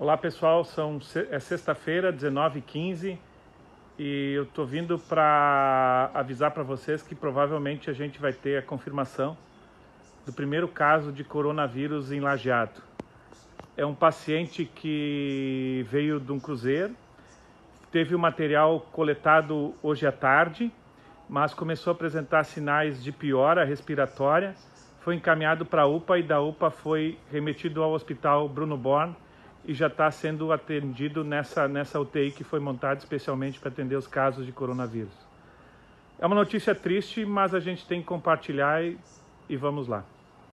Olá pessoal, são, é sexta-feira, 19h15 e eu estou vindo para avisar para vocês que provavelmente a gente vai ter a confirmação do primeiro caso de coronavírus em Lajeado. É um paciente que veio de um cruzeiro, teve o material coletado hoje à tarde, mas começou a apresentar sinais de piora respiratória, foi encaminhado para a UPA e da UPA foi remetido ao Hospital Bruno Born, e já está sendo atendido nessa, nessa UTI que foi montada especialmente para atender os casos de coronavírus. É uma notícia triste, mas a gente tem que compartilhar e, e vamos lá.